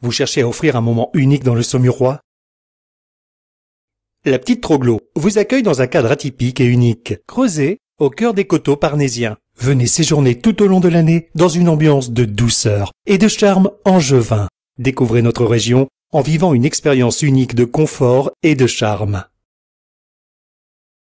Vous cherchez à offrir un moment unique dans le Saumurois La petite Troglo vous accueille dans un cadre atypique et unique, creusé au cœur des coteaux parnésiens. Venez séjourner tout au long de l'année dans une ambiance de douceur et de charme angevin. Découvrez notre région en vivant une expérience unique de confort et de charme.